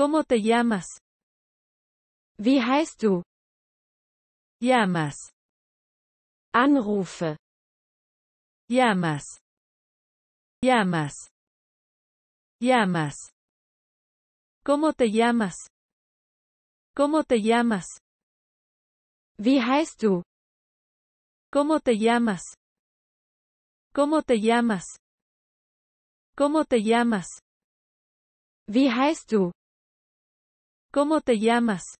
¿Cómo te llamas? Wie heißt Llamas. Anrufe. Llamas. Llamas. Llamas. ¿Cómo te llamas? ¿Cómo te llamas? Wie heißt du? ¿Cómo te llamas? ¿Cómo te llamas? ¿Cómo te llamas? Wie heißt du? ¿Cómo te llamas?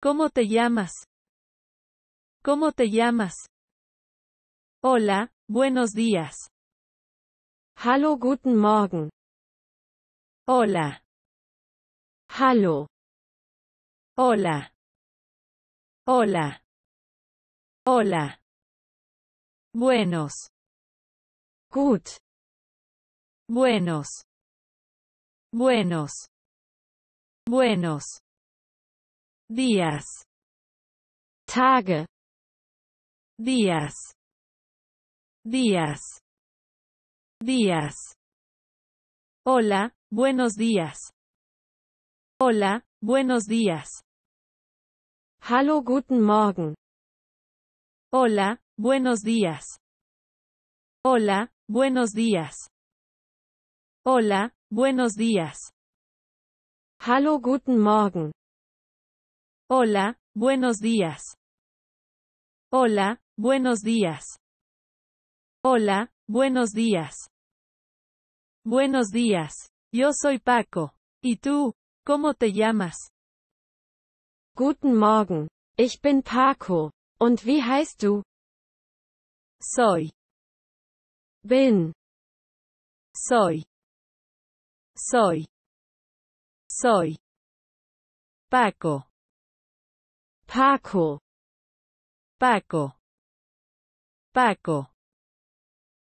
¿Cómo te llamas? ¿Cómo te llamas? Hola, buenos días. Hallo, guten Morgen. Hola. Hallo. Hola. Hola. Hola. Buenos. Gut. Buenos. Buenos. Buenos días. Tage. Días. Días. Días. Hola, buenos días. Hola, buenos días. Hallo, guten Morgen. Hola, buenos días. Hola, buenos días. Hola, buenos días. Hallo, guten Morgen. Hola, buenos días. Hola, buenos días. Hola, buenos días. Buenos días. Yo soy Paco. ¿Y tú? ¿Cómo te llamas? Guten Morgen. Ich bin Paco. Und wie heißt du? Soy. Bin. Soy. Soy. Soy. Paco. Paco. Paco. Paco.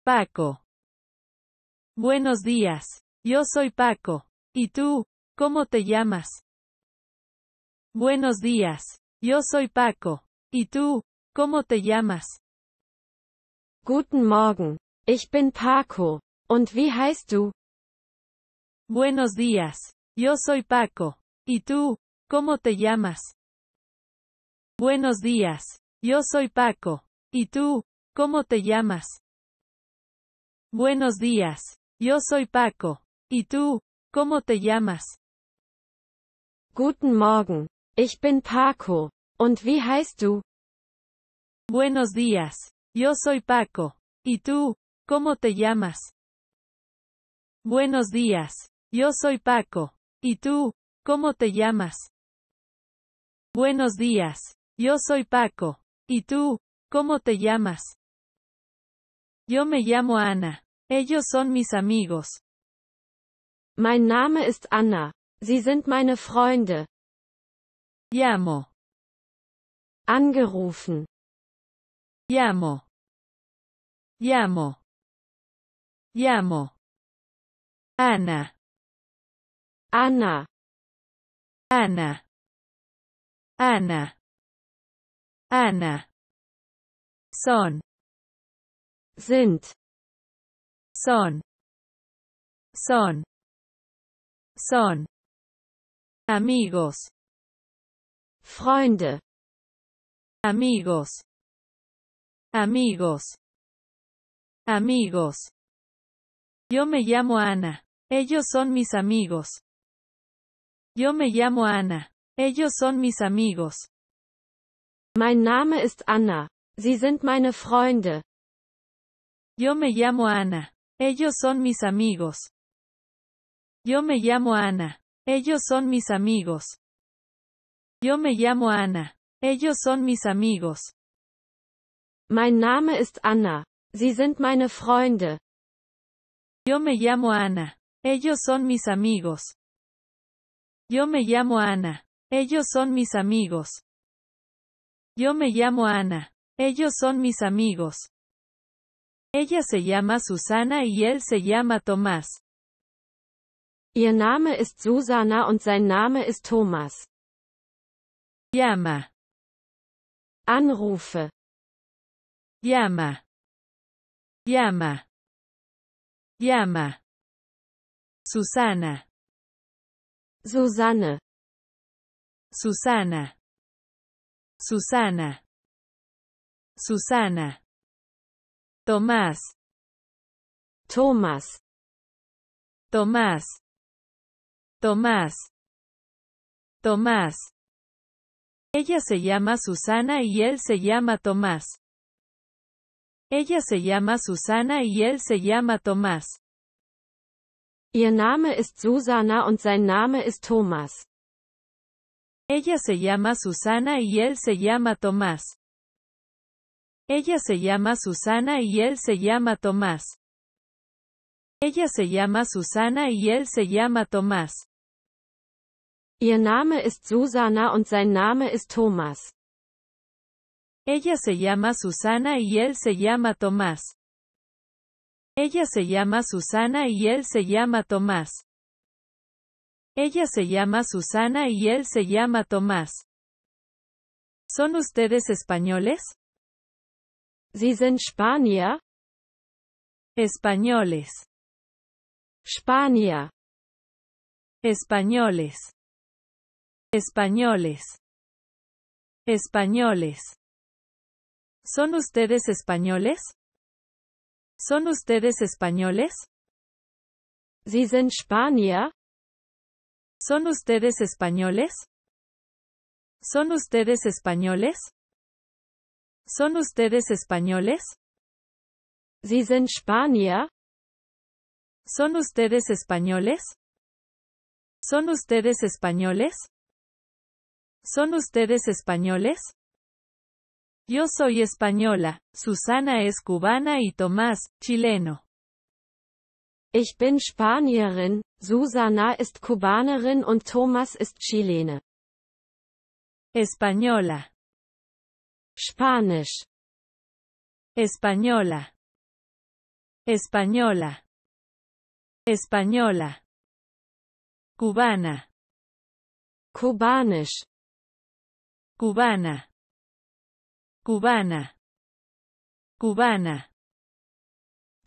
Paco. Buenos días. Yo soy Paco. ¿Y tú? ¿Cómo te llamas? Buenos días. Yo soy Paco. ¿Y tú? ¿Cómo te llamas? Guten Morgen. Ich bin Paco. Und wie heißt du? Buenos días. Yo soy Paco. ¿Y tú? ¿Cómo te llamas? Buenos días. Yo soy Paco. ¿Y tú? ¿Cómo te llamas? Buenos días. Yo soy Paco. ¿Y tú? ¿Cómo te llamas? Guten Morgen. Ich bin Paco. Und wie heißt du? Buenos días. Yo soy Paco. ¿Y tú? ¿Cómo te llamas? Buenos días. Yo soy Paco. ¿Y tú? ¿Cómo te llamas? Buenos días. Yo soy Paco. ¿Y tú? ¿Cómo te llamas? Yo me llamo Ana. Ellos son mis amigos. Mein Name ist Anna. Sie sind meine Freunde. Llamo. Angerufen. Llamo. Llamo. Llamo. Ana. Ana. Ana. Ana. Ana. Son. Sind. Son. Son. Son. Amigos. Freunde. Amigos. Amigos. Amigos. Yo me llamo Ana. Ellos son mis amigos. Yo me llamo Ana. Ellos son mis amigos. Mein Name ist Anna. Sie sind meine Freunde. Yo me llamo Ana. Ellos son mis amigos. Yo me llamo Ana. Ellos son mis amigos. Yo me llamo Ana. Ellos son mis amigos. Mein Name ist Anna. Sie sind meine Freunde. Yo me llamo Ana. Ellos son mis amigos. Yo me llamo Ana. Ellos son mis amigos. Yo me llamo Ana. Ellos son mis amigos. Ella se llama Susana y él se llama Tomás. Ihr Name ist Susana und sein Name ist Thomas. Llama. Anrufe. Llama. Llama. Llama. Susana. Susana, Susana. Susana. Susana. Tomás. Tomás. Tomás. Tomás. Tomás. Ella se llama Susana y él se llama Tomás. Ella se llama Susana y él se llama Tomás. Ihr Name ist Susanna und sein Name ist Thomas. Ella se llama Susana y él se llama Tomás. Ella se llama Susana y él se llama Tomás. Ella se llama Susana y él se llama Tomás. Ihr Name ist Susana und sein Name ist Thomas. Ella se llama Susana y él se llama Tomás. Ella se llama Susana y él se llama Tomás. Ella se llama Susana y él se llama Tomás. ¿Son ustedes españoles? Sie sind Spanier? Españoles. España Españoles. Españoles. Españoles. ¿Son ustedes españoles? ¿Son ustedes españoles? Sie sind ¿Son ustedes españoles? ¿Son ustedes españoles? ¿Son ustedes españoles? Sie sind ¿Son ustedes españoles? ¿Son ustedes españoles? ¿Son ustedes españoles? Yo soy española, Susana es cubana y Tomás, chileno. Ich bin Spanierin, Susana ist Kubanerin und Thomas ist Chilene. Española. Spanisch. Española. Española. Española. Cubana. Kubanisch. Cubana. cubana, cubana,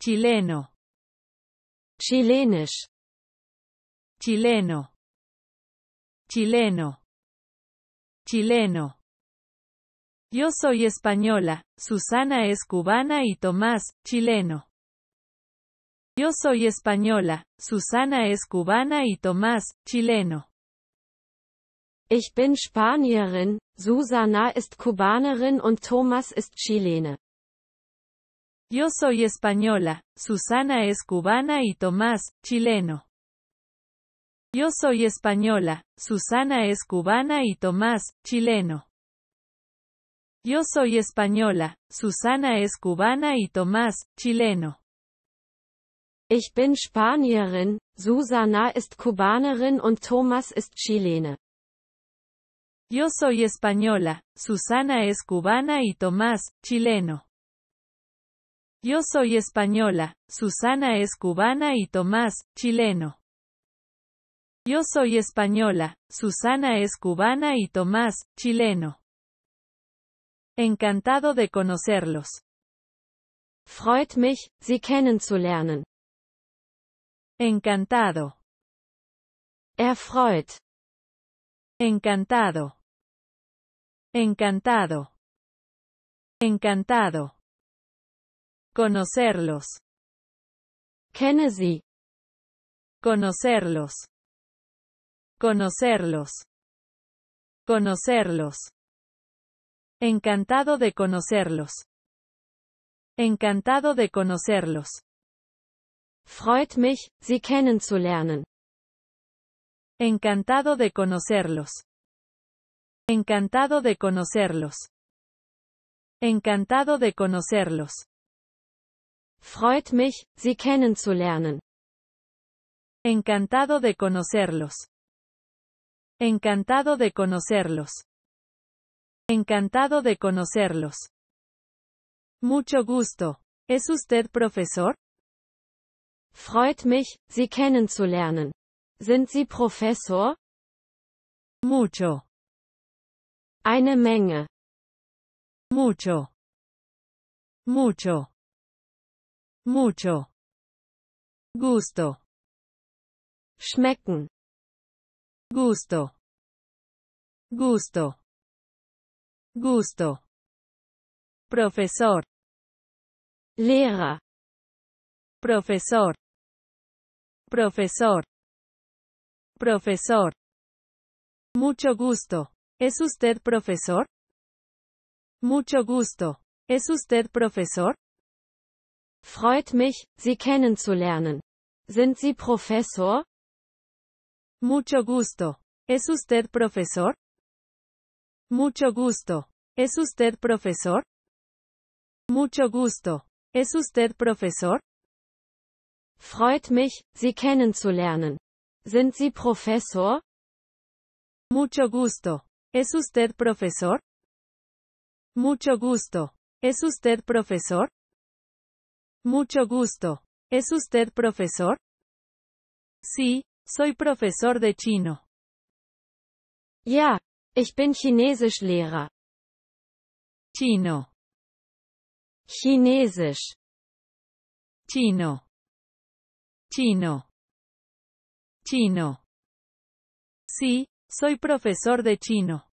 chileno, chilenes, chileno, chileno, chileno. Yo soy española, Susana es cubana y Tomás, chileno. Yo soy española, Susana es cubana y Tomás, chileno. Ich bin Spanierin, Susana ist Kubanerin und Thomas ist Chilene. Yo soy española, Susana es cubana y Tomás, chileno. Yo soy española, Susana es cubana y Tomás, chileno. Yo soy española, Susana es cubana y Tomás, chileno. Ich bin Spanierin, Susana ist Kubanerin und Thomas ist Chilene. Yo soy española, Susana es cubana y Tomás, chileno. Yo soy española, Susana es cubana y Tomás, chileno. Yo soy española, Susana es cubana y Tomás, chileno. Encantado de conocerlos. Freut mich, Sie kennenzulernen. Encantado. Erfreut. Encantado. Encantado. Encantado. Conocerlos. Kennedy. Conocerlos. Conocerlos. Conocerlos. Encantado de conocerlos. Encantado de conocerlos. Freut mich, Sie kennenzulernen. Encantado de conocerlos. Encantado de conocerlos. Encantado de conocerlos. Freut mich, Sie kennenzulernen. Encantado de conocerlos. Encantado de conocerlos. Encantado de conocerlos. Mucho gusto. ¿Es usted profesor? Freut mich, Sie kennenzulernen. Sind Sie Professor? Mucho. Eine Menge. Mucho. Mucho. Mucho. Gusto. Schmecken. Gusto. Gusto. Gusto. Profesor. Lehrer. Profesor. Profesor. Profesor. Mucho gusto. ¿Es usted profesor? Mucho gusto. ¿Es usted profesor? Freut mich, Sie kennenzulernen. Sind Sie Professor? Mucho gusto. ¿Es usted profesor? Mucho gusto. ¿Es usted profesor? Mucho gusto. ¿Es usted profesor? Freut mich, Sie kennenzulernen. Sind Sie Professor? Mucho gusto. ¿Es usted profesor? Mucho gusto. ¿Es usted profesor? Mucho gusto. ¿Es usted profesor? Sí, soy profesor de chino. Ja, ich bin Chinesischlehrer. Chino. Chinesisch. Chino. Chino. Chino. Sí, soy profesor de chino.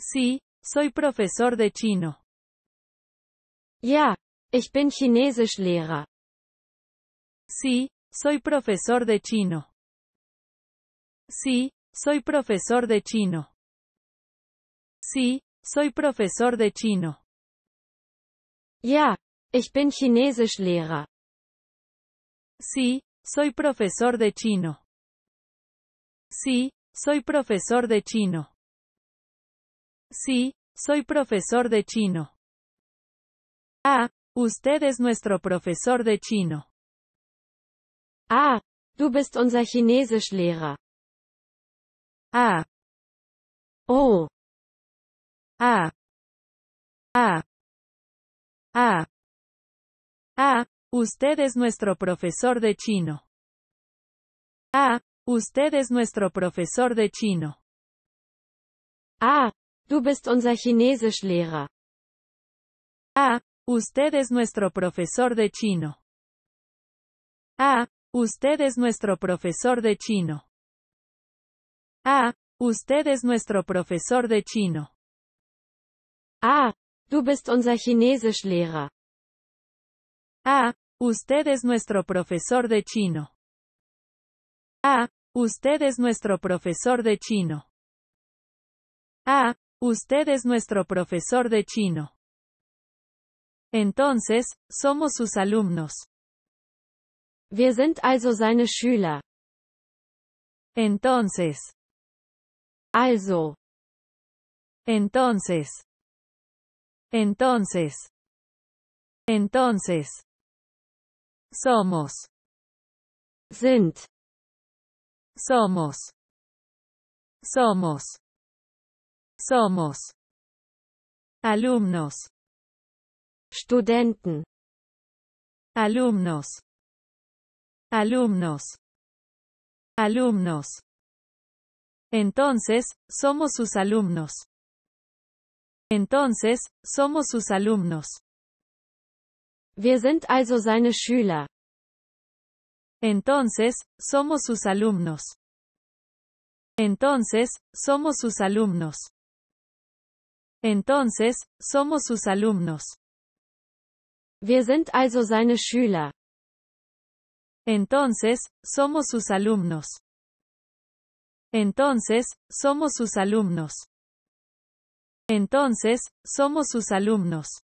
Sí, soy profesor de chino. Ya, ich bin Lehrer. Sí, soy profesor de chino. Sí, soy profesor de chino. Sí, soy profesor de chino. Ya, ich bin Chinesischlehrer. Sí, soy profesor de chino. Sí, soy profesor de chino. Sí, soy profesor de chino. Ah, usted es nuestro profesor de chino. Ah, du bist unser Chinesischlehrer. Ah. Oh. Ah. Ah. Ah. Ah, usted es nuestro profesor de chino. Ah, Usted es nuestro profesor de chino. Ah, du bist unser Chinesischlehrer. Ah, usted es nuestro profesor de chino. Ah, usted es nuestro profesor de chino. Ah, usted es nuestro profesor de chino. Ah, du bist unser Chinesischlehrer. Ah, usted es nuestro profesor de chino. Ah, usted es nuestro profesor de chino. Ah, usted es nuestro profesor de chino. Entonces, somos sus alumnos. Wir sind also seine Schüler. Entonces. Also. Entonces. Entonces. Entonces. Somos. Sind. Somos. Somos. Somos. Alumnos. Studenten. Alumnos. Alumnos. Alumnos. Entonces, somos sus alumnos. Entonces, somos sus alumnos. Wir sind also seine Schüler. Entonces, somos sus alumnos. Entonces, somos sus alumnos. Entonces, somos sus alumnos. Wir sind also seine Schüler. Entonces, somos sus alumnos. Entonces, somos sus alumnos. Entonces, somos sus alumnos.